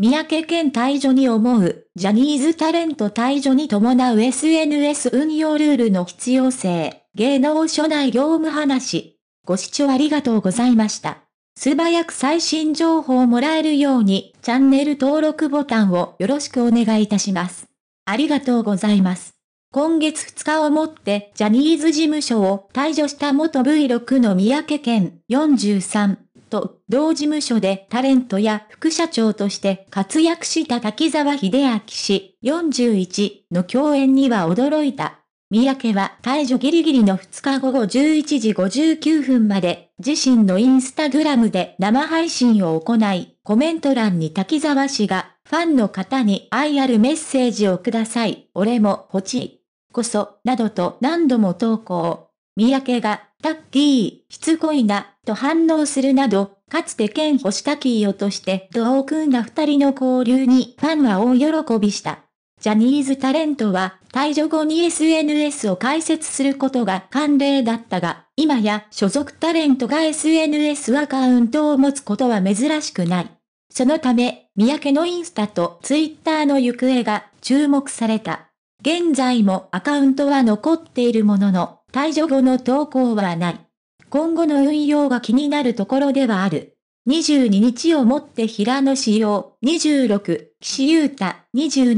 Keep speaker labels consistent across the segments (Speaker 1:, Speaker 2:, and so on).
Speaker 1: 三宅健退場に思う、ジャニーズタレント退場に伴う SNS 運用ルールの必要性、芸能所内業務話。ご視聴ありがとうございました。素早く最新情報をもらえるように、チャンネル登録ボタンをよろしくお願いいたします。ありがとうございます。今月2日をもってジャニーズ事務所を退場した元 V6 の三宅健43。と同事務所でタレントや副社長として活躍した滝沢秀明氏41の共演には驚いた。三宅は解除ギリギリの2日午後11時59分まで自身のインスタグラムで生配信を行い、コメント欄に滝沢氏がファンの方に愛あるメッセージをください。俺も欲しい。こそ、などと何度も投稿。三宅がタッキー、しつこいな、と反応するなど、かつて剣保したキーをとして、同ー君が二人の交流にファンは大喜びした。ジャニーズタレントは、退場後に SNS を開設することが慣例だったが、今や所属タレントが SNS アカウントを持つことは珍しくない。そのため、三宅のインスタとツイッターの行方が注目された。現在もアカウントは残っているものの、退場後の投稿はない。今後の運用が気になるところではある。22日をもって平野志陽、26、岸優太、27、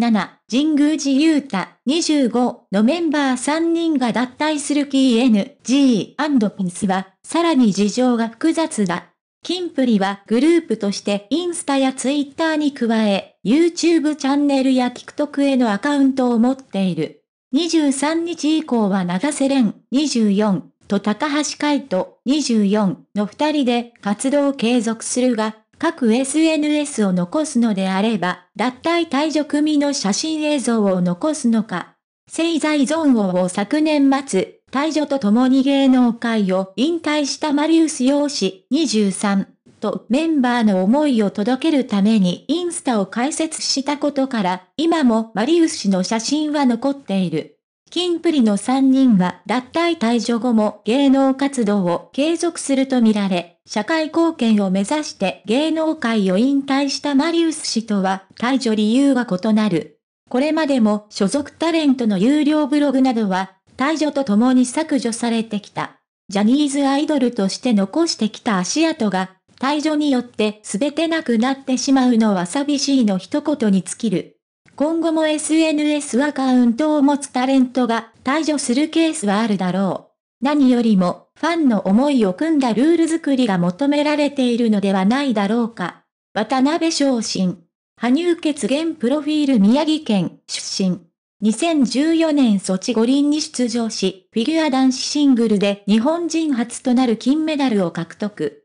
Speaker 1: 神宮寺優太、25のメンバー3人が脱退する KNG&PINS は、さらに事情が複雑だ。キンプリはグループとしてインスタやツイッターに加え、YouTube チャンネルや TikTok へのアカウントを持っている。23日以降は長瀬廉24と高橋海人24の2人で活動を継続するが、各 SNS を残すのであれば、脱退退場組の写真映像を残すのか、製材ゾーンを昨年末、退場と共に芸能界を引退したマリウス容氏23とメンバーの思いを届けるためにインスタを開設したことから、今もマリウス氏の写真は残っている。キンプリの3人は脱退退場後も芸能活動を継続するとみられ、社会貢献を目指して芸能界を引退したマリウス氏とは退場理由が異なる。これまでも所属タレントの有料ブログなどは退場とともに削除されてきた。ジャニーズアイドルとして残してきた足跡が退場によって全てなくなってしまうのは寂しいの一言に尽きる。今後も SNS アカウントを持つタレントが退場するケースはあるだろう。何よりも、ファンの思いを組んだルール作りが求められているのではないだろうか。渡辺昇進。羽生結弦プロフィール宮城県出身。2014年ソチ五輪に出場し、フィギュア男子シングルで日本人初となる金メダルを獲得。